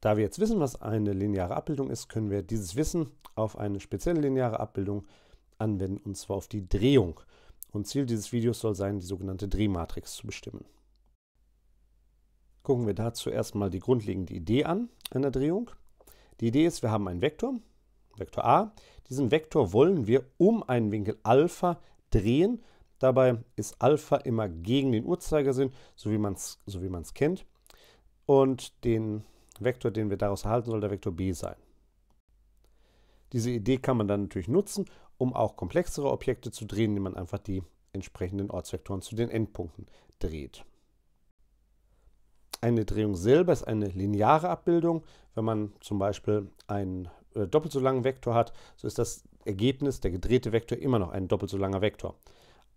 Da wir jetzt wissen, was eine lineare Abbildung ist, können wir dieses Wissen auf eine spezielle lineare Abbildung anwenden, und zwar auf die Drehung. Und Ziel dieses Videos soll sein, die sogenannte Drehmatrix zu bestimmen. Gucken wir dazu erstmal die grundlegende Idee an einer Drehung. Die Idee ist, wir haben einen Vektor, Vektor a. Diesen Vektor wollen wir um einen Winkel Alpha drehen. Dabei ist Alpha immer gegen den Uhrzeigersinn, so wie man es so kennt. Und den Vektor, den wir daraus erhalten, soll der Vektor b sein. Diese Idee kann man dann natürlich nutzen, um auch komplexere Objekte zu drehen, indem man einfach die entsprechenden Ortsvektoren zu den Endpunkten dreht. Eine Drehung selber ist eine lineare Abbildung. Wenn man zum Beispiel einen äh, doppelt so langen Vektor hat, so ist das Ergebnis, der gedrehte Vektor, immer noch ein doppelt so langer Vektor.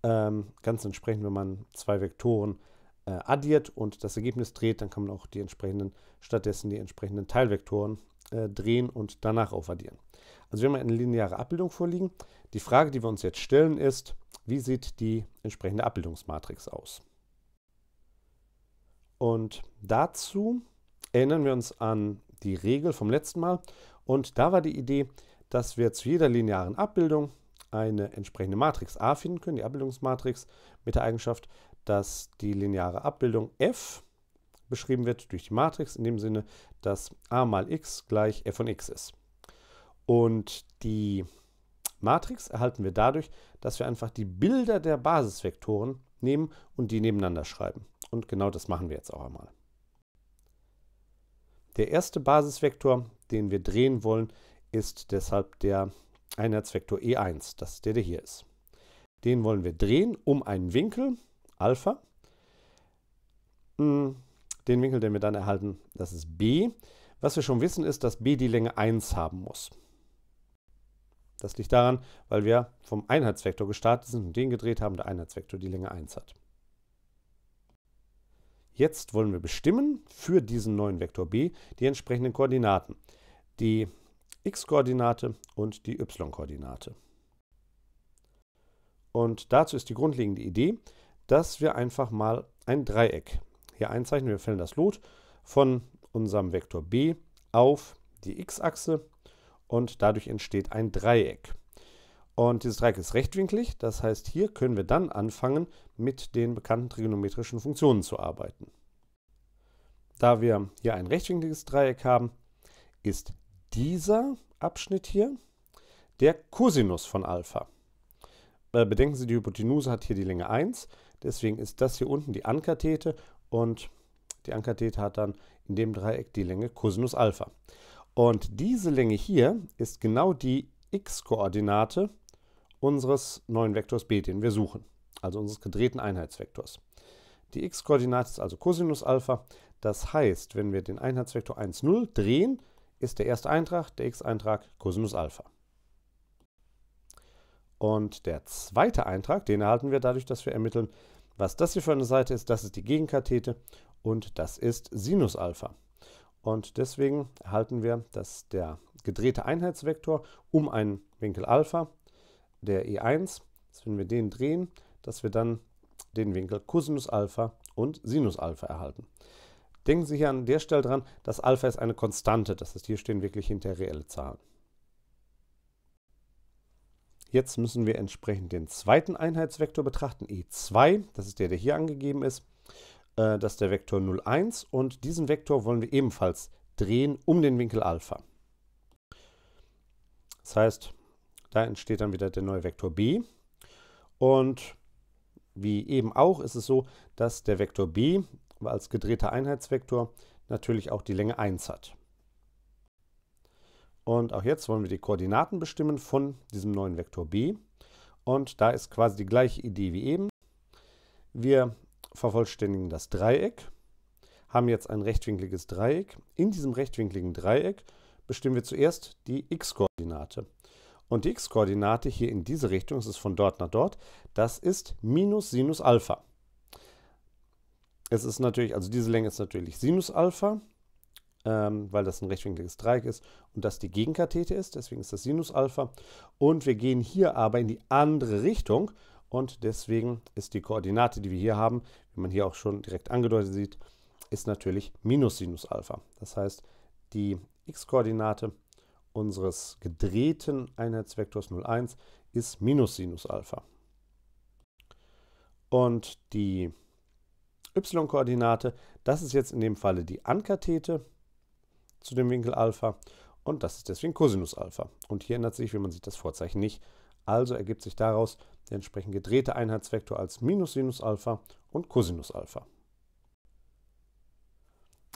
Ähm, ganz entsprechend, wenn man zwei Vektoren äh, addiert und das Ergebnis dreht, dann kann man auch die entsprechenden, stattdessen die entsprechenden Teilvektoren äh, drehen und danach aufaddieren. Also wir haben eine lineare Abbildung vorliegen. Die Frage, die wir uns jetzt stellen, ist, wie sieht die entsprechende Abbildungsmatrix aus? Und dazu erinnern wir uns an die Regel vom letzten Mal. Und da war die Idee, dass wir zu jeder linearen Abbildung eine entsprechende Matrix A finden können, die Abbildungsmatrix mit der Eigenschaft, dass die lineare Abbildung f beschrieben wird durch die Matrix in dem Sinne, dass a mal x gleich f von x ist. Und die Matrix erhalten wir dadurch, dass wir einfach die Bilder der Basisvektoren nehmen und die nebeneinander schreiben. Und genau das machen wir jetzt auch einmal. Der erste Basisvektor, den wir drehen wollen, ist deshalb der Einheitsvektor E1, das ist der, der hier ist. Den wollen wir drehen um einen Winkel Alpha. Hm, den Winkel, den wir dann erhalten, das ist B. Was wir schon wissen, ist, dass B die Länge 1 haben muss. Das liegt daran, weil wir vom Einheitsvektor gestartet sind und den gedreht haben, der Einheitsvektor die Länge 1 hat. Jetzt wollen wir bestimmen für diesen neuen Vektor b die entsprechenden Koordinaten. Die x-Koordinate und die y-Koordinate. Und dazu ist die grundlegende Idee, dass wir einfach mal ein Dreieck hier einzeichnen. Wir fällen das Lot von unserem Vektor b auf die x-Achse und dadurch entsteht ein Dreieck. Und dieses Dreieck ist rechtwinklig, das heißt, hier können wir dann anfangen, mit den bekannten trigonometrischen Funktionen zu arbeiten. Da wir hier ein rechtwinkliges Dreieck haben, ist dieser Abschnitt hier der Cosinus von Alpha. Äh, bedenken Sie, die Hypotenuse hat hier die Länge 1. Deswegen ist das hier unten die Ankathete und die Ankathete hat dann in dem Dreieck die Länge Cosinus Alpha. Und diese Länge hier ist genau die x-Koordinate unseres neuen Vektors b, den wir suchen, also unseres gedrehten Einheitsvektors. Die x-Koordinate ist also Cosinus Alpha. Das heißt, wenn wir den Einheitsvektor 1, 0 drehen, ist der erste Eintrag, der x-Eintrag, Cosinus Alpha. Und der zweite Eintrag, den erhalten wir dadurch, dass wir ermitteln, was das hier für eine Seite ist. Das ist die Gegenkathete und das ist Sinus Alpha. Und deswegen erhalten wir, dass der gedrehte Einheitsvektor um einen Winkel Alpha, der E1, dass wenn wir den drehen, dass wir dann den Winkel Cosinus Alpha und Sinus Alpha erhalten. Denken Sie hier an der Stelle dran, dass Alpha ist eine Konstante, das heißt, hier stehen wirklich hinter reelle Zahlen. Jetzt müssen wir entsprechend den zweiten Einheitsvektor betrachten, e2, das ist der, der hier angegeben ist, äh, das ist der Vektor 0,1 und diesen Vektor wollen wir ebenfalls drehen um den Winkel Alpha. Das heißt, da entsteht dann wieder der neue Vektor b und wie eben auch ist es so, dass der Vektor b als gedrehter Einheitsvektor natürlich auch die Länge 1 hat. Und auch jetzt wollen wir die Koordinaten bestimmen von diesem neuen Vektor b. Und da ist quasi die gleiche Idee wie eben. Wir vervollständigen das Dreieck, haben jetzt ein rechtwinkliges Dreieck. In diesem rechtwinkligen Dreieck bestimmen wir zuerst die x-Koordinate. Und die x-Koordinate hier in diese Richtung, das ist von dort nach dort, das ist minus Sinus Alpha. Es ist natürlich, also diese Länge ist natürlich Sinus Alpha ähm, weil das ein rechtwinkliges Dreieck ist und das die Gegenkathete ist, deswegen ist das Sinus Alpha. Und wir gehen hier aber in die andere Richtung und deswegen ist die Koordinate, die wir hier haben, wie man hier auch schon direkt angedeutet sieht, ist natürlich minus Sinus Alpha. Das heißt, die x-Koordinate unseres gedrehten Einheitsvektors 01 ist minus Sinus Alpha. Und die y-Koordinate, das ist jetzt in dem Falle die Ankathete zu dem Winkel Alpha und das ist deswegen Cosinus Alpha. Und hier ändert sich, wie man sieht, das Vorzeichen nicht. Also ergibt sich daraus der entsprechend gedrehte Einheitsvektor als Minus Sinus Alpha und Cosinus Alpha.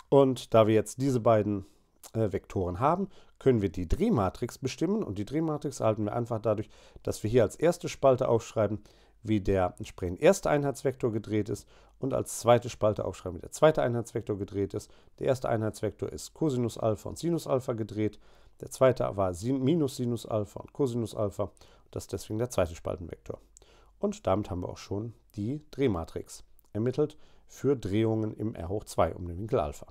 Und da wir jetzt diese beiden äh, Vektoren haben, können wir die Drehmatrix bestimmen und die Drehmatrix erhalten wir einfach dadurch, dass wir hier als erste Spalte aufschreiben wie der entsprechend erste Einheitsvektor gedreht ist und als zweite Spalte aufschreiben, wie der zweite Einheitsvektor gedreht ist. Der erste Einheitsvektor ist Cosinus Alpha und Sinus Alpha gedreht. Der zweite war Sin minus Sinus Alpha und Cosinus Alpha. Das ist deswegen der zweite Spaltenvektor. Und damit haben wir auch schon die Drehmatrix ermittelt für Drehungen im R hoch 2 um den Winkel Alpha.